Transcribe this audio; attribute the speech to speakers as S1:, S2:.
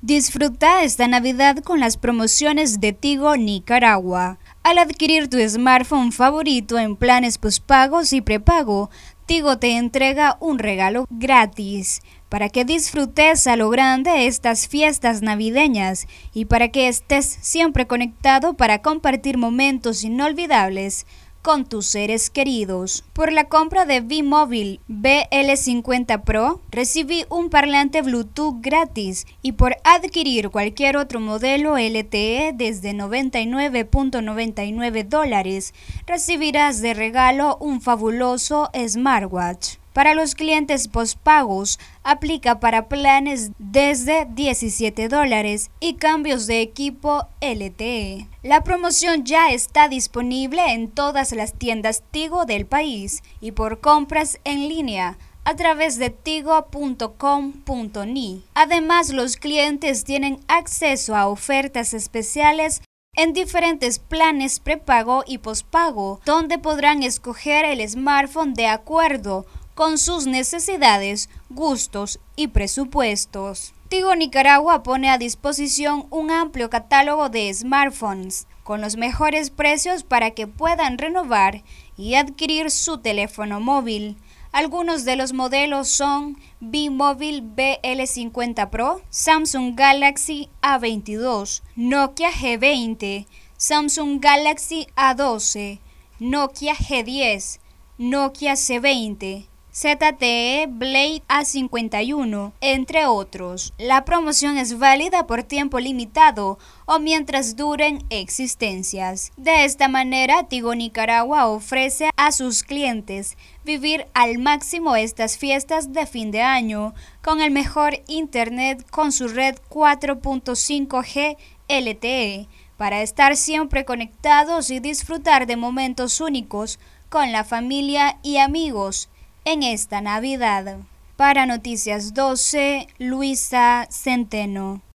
S1: Disfruta esta Navidad con las promociones de Tigo Nicaragua. Al adquirir tu smartphone favorito en planes pospagos y prepago, Tigo te entrega un regalo gratis para que disfrutes a lo grande estas fiestas navideñas y para que estés siempre conectado para compartir momentos inolvidables con tus seres queridos. Por la compra de V-Mobile BL50 Pro, recibí un parlante Bluetooth gratis y por adquirir cualquier otro modelo LTE desde 99.99 dólares, recibirás de regalo un fabuloso smartwatch. Para los clientes pospagos, aplica para planes desde 17 dólares y cambios de equipo LTE. La promoción ya está disponible en todas las tiendas Tigo del país y por compras en línea a través de tigo.com.ni. Además, los clientes tienen acceso a ofertas especiales en diferentes planes prepago y pospago, donde podrán escoger el smartphone de acuerdo con sus necesidades, gustos y presupuestos. Tigo Nicaragua pone a disposición un amplio catálogo de smartphones con los mejores precios para que puedan renovar y adquirir su teléfono móvil. Algunos de los modelos son b BL50 Pro, Samsung Galaxy A22, Nokia G20, Samsung Galaxy A12, Nokia G10, Nokia C20, ZTE Blade A51, entre otros. La promoción es válida por tiempo limitado o mientras duren existencias. De esta manera, Tigo Nicaragua ofrece a sus clientes vivir al máximo estas fiestas de fin de año con el mejor internet con su red 4.5G LTE para estar siempre conectados y disfrutar de momentos únicos con la familia y amigos en esta Navidad. Para Noticias 12, Luisa Centeno.